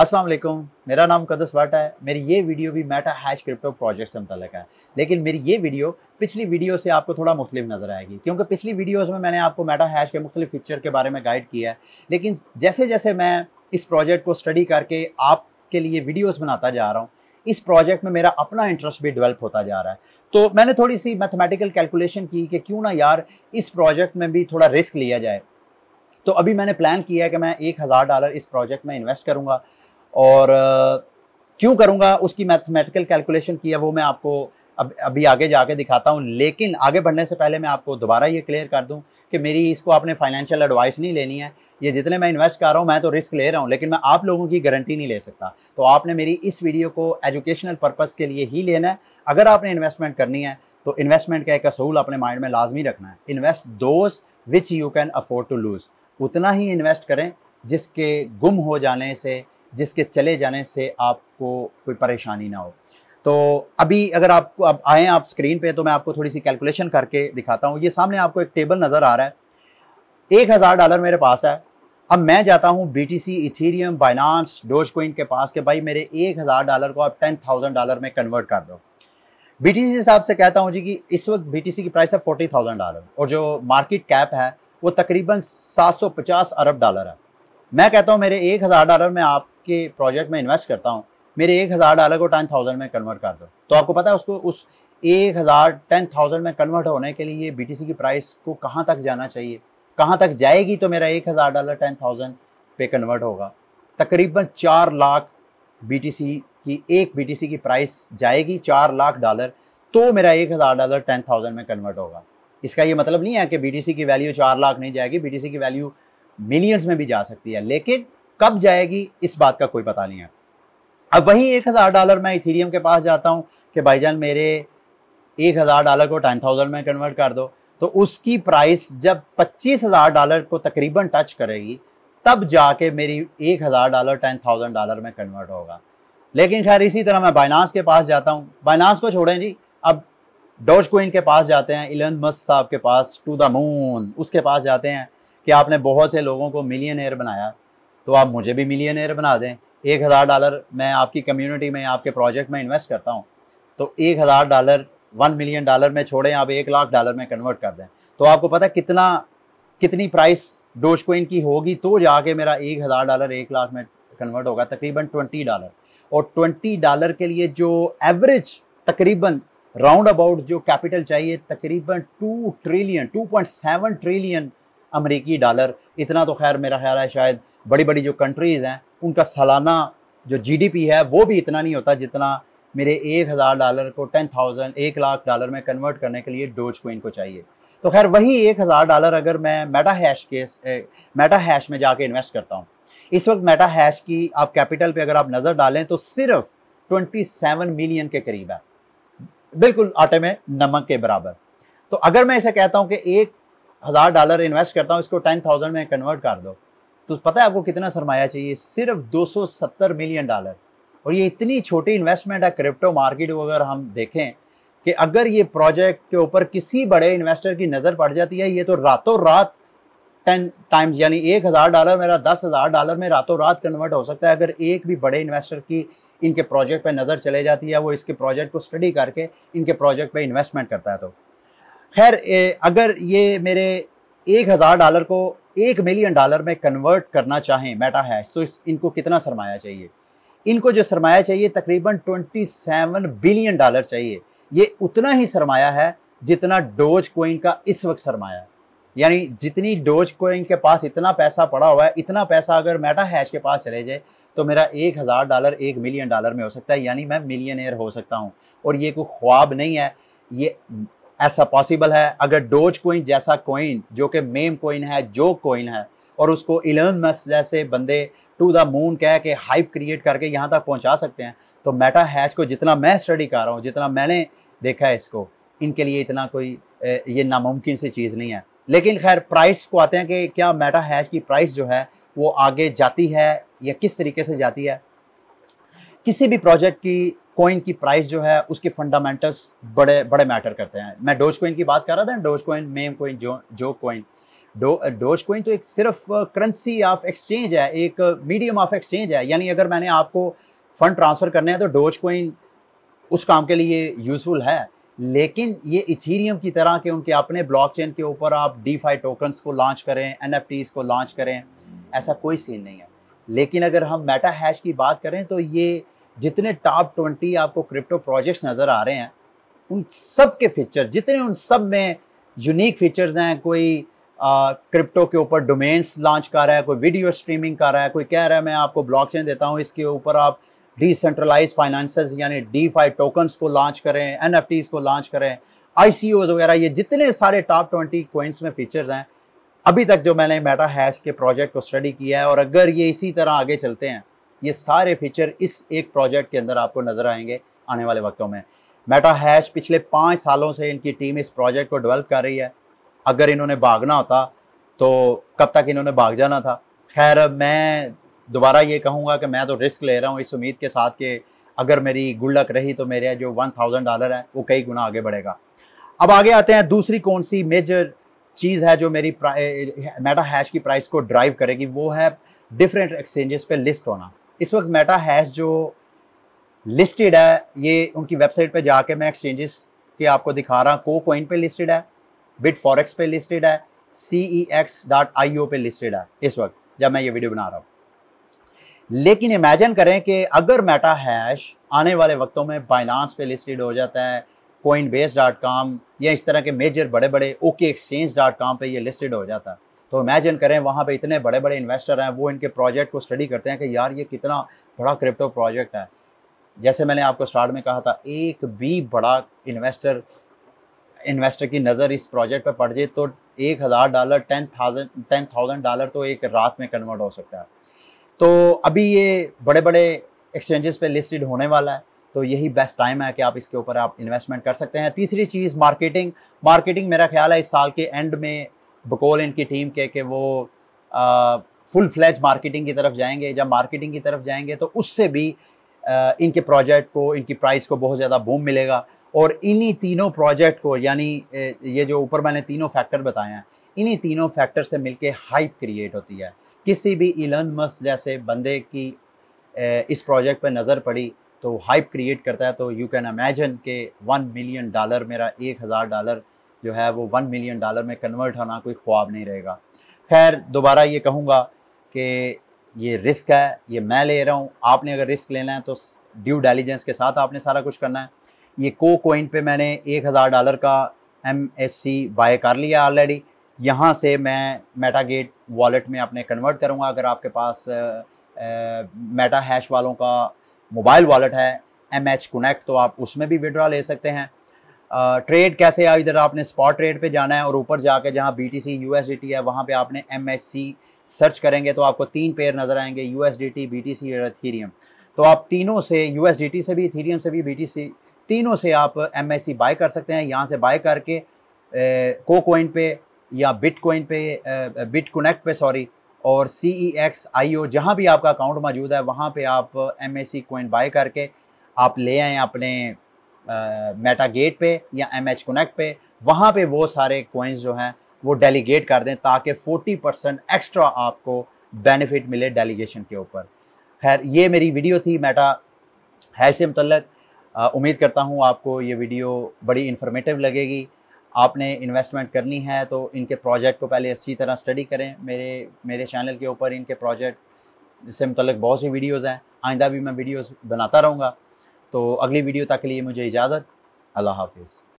अस्सलाम वालेकुम मेरा नाम कदस वाटा है मेरी ये वीडियो भी मेटा हैश क्रिप्टो प्रोजेक्ट से मुतलक है लेकिन मेरी ये वीडियो पिछली वीडियो से आपको थोड़ा मुख्तलिफ नज़र आएगी क्योंकि पिछली वीडियोज़ में मैंने आपको मेटा हैश के मुख्तलिफ फीचर के बारे में गाइड किया है लेकिन जैसे जैसे मैं इस प्रोजेक्ट को स्टडी करके आपके लिए वीडियोज बनाता जा रहा हूँ इस प्रोजेक्ट में मेरा अपना इंटरेस्ट भी डेवलप होता जा रहा है तो मैंने थोड़ी सी मैथमेटिकल कैलकुलेशन की कि क्यों ना यार इस प्रोजेक्ट में भी थोड़ा रिस्क लिया जाए तो अभी मैंने प्लान किया है कि मैं एक हज़ार डॉलर इस प्रोजेक्ट में इन्वेस्ट करूँगा और क्यों करूँगा उसकी मैथमेटिकल कैलकुलेशन की है वो मैं आपको अब अभी आगे जाके दिखाता हूँ लेकिन आगे बढ़ने से पहले मैं आपको दोबारा ये क्लियर कर दूँ कि मेरी इसको आपने फाइनेंशियल एडवाइस नहीं लेनी है ये जितने मैं इन्वेस्ट कर रहा हूँ मैं तो रिस्क ले रहा हूँ लेकिन मैं आप लोगों की गारंटी नहीं ले सकता तो आपने मेरी इस वीडियो को एजुकेशनल पर्पज़ के लिए ही लेना है अगर आपने इन्वेस्टमेंट करनी है तो इन्वेस्टमेंट का एक असूल अपने माइंड में लाजमी रखना है invest those which you can afford to lose उतना ही इन्वेस्ट करें जिसके गुम हो जाने से जिसके चले जाने से आपको कोई परेशानी ना हो तो अभी अगर आप अब आए आप स्क्रीन पे तो मैं आपको थोड़ी सी कैलकुलेशन करके दिखाता हूँ ये सामने आपको एक टेबल नज़र आ रहा है एक हज़ार डॉलर मेरे पास है अब मैं जाता हूँ B T C Ethereum Binance Dogecoin के पास के भाई मेरे एक हज़ार डॉलर को आप टेन थाउजेंड डॉलर में कन्वर्ट कर दो बी टी सी हिसाब से कहता हूँ जी कि इस वक्त बी टी सी की प्राइस है फोर्टी थाउजेंड डॉलर और जो मार्केट कैप है वो तकरीबन सात सौ पचास अरब डॉलर है मैं कहता हूँ मेरे एक हज़ार डॉलर में आप आपके प्रोजेक्ट में इन्वेस्ट करता हूँ मेरे एक हज़ार डॉलर को टेन थाउजेंड में कन्वर्ट कर दो तो आपको पता है उसको उस एक हज़ार टेन थाउजेंड में कन्वर्ट होने के लिए बी टी सी की प्राइस को कहाँ तक जाना चाहिए कहाँ तक जाएगी तो मेरा एक हज़ार डॉलर टेन थाउजेंड पे कन्वर्ट होगा तकरीबन चार लाख बी टी सी की एक बी टी सी की प्राइस जाएगी चार लाख डॉलर तो मेरा एक हज़ार डॉलर टेन थाउजेंड में कन्वर्ट होगा इसका ये मतलब नहीं है कि बी टी सी की वैल्यू चार लाख नहीं जाएगी बी टी सी की वैल्यू मिलियंस में भी जा सकती है लेकिन कब जाएगी इस बात का कोई पता नहीं है अब वही एक हज़ार डॉलर मैं इथीरियम के पास जाता हूँ कि भाईजान मेरे एक हज़ार डॉलर को टेन थाउजेंड में कन्वर्ट कर दो तो उसकी प्राइस जब पच्चीस हज़ार डॉलर को तकरीबन टच करेगी तब जाके मेरी एक हज़ार डॉलर टेन थाउजेंड डॉलर में कन्वर्ट होगा लेकिन खैर इसी तरह मैं बाइनास के पास जाता हूँ बाइनास को छोड़ें जी अब डोज कोइन के पास जाते हैं इलन मस्क साहब के पास टू द मून उसके पास जाते हैं कि आपने बहुत से लोगों को मिलियन एयर बनाया तो आप मुझे भी मिलियनर बना दें एक हज़ार डॉलर मैं आपकी कम्युनिटी में आपके प्रोजेक्ट में इन्वेस्ट करता हूँ तो एक हज़ार डॉलर वन मिलियन डॉलर में छोड़ें आप एक लाख डॉलर में कन्वर्ट कर दें तो आपको पता है कितना कितनी प्राइस डोज कोइन की होगी तो जाके मेरा एक हज़ार डॉलर एक लाख में कन्वर्ट होगा तकरीबन ट्वेंटी डॉलर और ट्वेंटी डॉलर के लिए जो एवरेज तकरीबन राउंड अबाउट जो कैपिटल चाहिए तकरीबन two trillion two point seven trillion अमरीकी डॉलर इतना तो खैर मेरा ख्याल है शायद बड़ी बड़ी जो कंट्रीज़ हैं उनका सालाना जो जीडीपी है वो भी इतना नहीं होता जितना मेरे एक हज़ार डॉलर को टेन थाउजेंड एक लाख डॉलर में कन्वर्ट करने के लिए डोज कोइन को चाहिए तो खैर वही एक हज़ार डॉलर अगर मैं मेटा हैश के मेटा हैश में जाके इन्वेस्ट करता हूँ इस वक्त मेटा हैश की आप कैपिटल पे अगर आप नज़र डालें तो सिर्फ सेवन मिलियन के करीब है बिल्कुल आटे में नमक के बराबर तो अगर मैं इसे कहता हूँ कि एक हज़ार डॉलर इन्वेस्ट करता हूँ इसको टेन थाउजेंड में कन्वर्ट कर दो तो पता है आपको कितना सरमाया चाहिए सिर्फ 270 मिलियन डॉलर और ये इतनी छोटी इन्वेस्टमेंट है क्रिप्टो मार्केट को अगर हम देखें कि अगर ये प्रोजेक्ट के ऊपर किसी बड़े इन्वेस्टर की नज़र पड़ जाती है ये तो रातों रात टेन टाइम्स यानी एक हज़ार डॉलर मेरा दस हज़ार डॉलर में रातों रात कन्वर्ट हो सकता है अगर एक भी बड़े इन्वेस्टर की इनके प्रोजेक्ट पर नज़र चले जाती है वो इसके प्रोजेक्ट को स्टडी करके इनके प्रोजेक्ट पर इन्वेस्टमेंट करता है तो खैर अगर ये मेरे एक हज़ार डॉलर को एक मिलियन डॉलर में कन्वर्ट करना चाहें मेटा हैश तो इस इनको कितना सरमाया चाहिए इनको जो सरमाया चाहिए तकरीबन 27 बिलियन डॉलर चाहिए ये उतना ही सरमाया है जितना डोज कोइन का इस वक्त सरमाया यानी जितनी डोज कोइन के पास इतना पैसा पड़ा हुआ है इतना पैसा अगर मेटा हैश के पास चले जाए तो मेरा एक हज़ार डॉलर एक मिलियन डॉलर में हो सकता है यानी मैं मिलियन हो सकता हूँ और ये कोई ख्वाब नहीं है ये ऐसा पॉसिबल है अगर डोज कोइन जैसा कोइन जो कि मेम कोइन है जो कोइन है और उसको इलन मस जैसे बंदे टू द मून कह के हाइप क्रिएट करके यहाँ तक पहुँचा सकते हैं तो मेटा हैच को जितना मैं स्टडी कर रहा हूँ जितना मैंने देखा है इसको इनके लिए इतना कोई ये नामुमकिन सी चीज़ नहीं है लेकिन खैर प्राइस को आते हैं कि क्या मेटा हैच की प्राइस जो है वो आगे जाती है या किस तरीके से जाती है किसी भी प्रोजेक्ट की कॉइन की प्राइस जो है उसके फंडामेंटल्स बड़े बड़े मैटर करते हैं मैं डोज कोइन की बात कर रहा था डोज कॉइन मेम कॉइन जो जो कॉइन डो डोज कॉइन तो एक सिर्फ करेंसी ऑफ एक्सचेंज है एक मीडियम ऑफ एक्सचेंज है यानी अगर मैंने आपको फंड ट्रांसफ़र करने हैं तो डोज कोइन उस काम के लिए यूज़फुल है लेकिन ये इथीरियम की तरह के उनके अपने ब्लॉकचेन के ऊपर आप डी टोकन्स को लॉन्च करें एन को लॉन्च करें ऐसा कोई सीन नहीं है लेकिन अगर हम मेटा हैश की बात करें तो ये जितने टॉप ट्वेंटी आपको क्रिप्टो प्रोजेक्ट्स नज़र आ रहे हैं उन सब के फीचर जितने उन सब में यूनिक फीचर्स हैं कोई आ, क्रिप्टो के ऊपर डोमेन्स लॉन्च कर रहा है कोई वीडियो स्ट्रीमिंग कर रहा है कोई कह रहा है मैं आपको ब्लॉकचेन देता हूँ इसके ऊपर आप डिसेंट्रलाइज फाइनेंसेस यानी डी फाइव टोकन्स को लॉन्च करें एन को लॉन्च करें आई वगैरह ये जितने सारे टॉप ट्वेंटी कोइंस में फीचर्स हैं अभी तक जो मैंने मेटा हैश के प्रोजेक्ट को स्टडी किया है और अगर ये इसी तरह आगे चलते हैं ये सारे फीचर इस एक प्रोजेक्ट के अंदर आपको नज़र आएंगे आने वाले वक्तों में मेटा हैश पिछले पाँच सालों से इनकी टीम इस प्रोजेक्ट को डेवलप कर रही है अगर इन्होंने भागना होता तो कब तक इन्होंने भाग जाना था खैर मैं दोबारा ये कहूँगा कि मैं तो रिस्क ले रहा हूँ इस उम्मीद के साथ कि अगर मेरी गुड लक रही तो मेरे जो वन थाउजेंड डॉलर है वो कई गुना आगे बढ़ेगा अब आगे आते हैं दूसरी कौन सी मेजर चीज़ है जो मेरी मेटा हैश की प्राइस को ड्राइव करेगी वो है डिफरेंट एक्सचेंजेस पे लिस्ट होना इस वक्त मेटा हैश जो लिस्टेड है ये उनकी वेबसाइट पे जाके मैं एक्सचेंजेस के आपको दिखा रहा हूँ को कोइन पे लिस्टेड है बिट फॉरेक्स पे लिस्टेड है सी ई एक्स डॉट आई ओ पे लिस्टेड है इस वक्त जब मैं ये वीडियो बना रहा हूँ लेकिन इमेजिन करें कि अगर मेटा हैश आने वाले वक्तों में बाइनांस पे लिस्टेड हो जाता है कोइन बेस डॉट कॉम या इस तरह के मेजर बड़े बड़े ओके एक्सचेंज डॉट कॉम पर यह लिस्टेड हो जाता है तो इमेजिन करें वहाँ पे इतने बड़े बड़े इन्वेस्टर हैं वो इनके प्रोजेक्ट को स्टडी करते हैं कि यार ये कितना बड़ा क्रिप्टो प्रोजेक्ट है जैसे मैंने आपको स्टार्ट में कहा था एक भी बड़ा इन्वेस्टर इन्वेस्टर की नज़र इस प्रोजेक्ट पर पड़ जाए तो एक हज़ार dollar ten thousand ten thousand dollar तो एक रात में कन्वर्ट हो सकता है तो अभी ये बड़े बड़े एक्सचेंजेस पे लिस्टेड होने वाला है तो यही बेस्ट टाइम है कि आप इसके ऊपर आप इन्वेस्टमेंट कर सकते हैं तीसरी चीज़ मार्केटिंग मार्केटिंग मेरा ख्याल है इस साल के एंड में बकोल इनकी टीम के कि वो आ, फुल फ्लैज मार्केटिंग की तरफ जाएंगे जब मार्केटिंग की तरफ जाएंगे तो उससे भी आ, इनके प्रोजेक्ट को इनकी प्राइस को बहुत ज़्यादा बूम मिलेगा और इन्हीं तीनों प्रोजेक्ट को यानी ये जो ऊपर मैंने तीनों फैक्टर बताए हैं इन्हीं तीनों फैक्टर से मिलके हाइप क्रिएट होती है किसी भी इलन मस जैसे बंदे की इस प्रोजेक्ट पर नज़र पड़ी तो हाइप क्रिएट करता है तो यू कैन अमेजन के वन मिलियन डॉलर मेरा एक हज़ार डॉलर जो है वो वन मिलियन डॉलर में कन्वर्ट होना कोई ख्वाब नहीं रहेगा खैर दोबारा ये कहूँगा कि ये रिस्क है ये मैं ले रहा हूँ आपने अगर रिस्क लेना है तो ड्यू डेलीजेंस के साथ आपने सारा कुछ करना है ये को कोइन पे मैंने एक हज़ार डॉलर का एम एच सी बाय कर लिया ऑलरेडी यहाँ से मैं मेटागेट वॉलेट में अपने कन्वर्ट करूँगा अगर आपके पास मेटा हैश वालों का मोबाइल वॉलेट है एम एच कनेक्ट तो आप उसमें भी विड्रॉ ले सकते हैं ट्रेड कैसे आ इधर आपने स्पॉट ट्रेड पे जाना है और ऊपर जाके जहाँ B T C U S D T है वहाँ पे आपने एम एस सी सर्च करेंगे तो आपको तीन पेयर नज़र आएंगे U S D T B T C और थीरियम तो आप तीनों से यू एस डी टी से भी थीरियम से भी बी टी सी तीनों से आप एम एस सी बाय कर सकते हैं यहाँ से बाय करके को कोइन पे या बिट कोइन पे बिट कोनेक्ट पे सॉरी और सी ई एक्स आई ओ जहाँ भी आपका अकाउंट मौजूद है वहाँ पे आप M S C coin buy करके आप ले आएँ अपने मेटा गेट पे या एम एच कनेक्ट पे वहाँ पे वो सारे कोइंस जो हैं वो डेलीगेट कर दें ताकि 40 परसेंट एक्स्ट्रा आपको बेनिफिट मिले डेलीगेशन के ऊपर खैर ये मेरी वीडियो थी मेटा है से मतलब उम्मीद करता हूँ आपको ये वीडियो बड़ी इन्फॉर्मेटिव लगेगी आपने इन्वेस्टमेंट करनी है तो इनके प्रोजेक्ट को पहले अच्छी तरह स्टडी करें मेरे मेरे चैनल के ऊपर इनके प्रोजेक्ट से मतलब बहुत सी वीडियोज़ हैं आइंदा भी मैं वीडियोज़ बनाता रहूँगा तो अगली वीडियो तक के लिए मुझे इजाज़त अल्लाह हाफिज़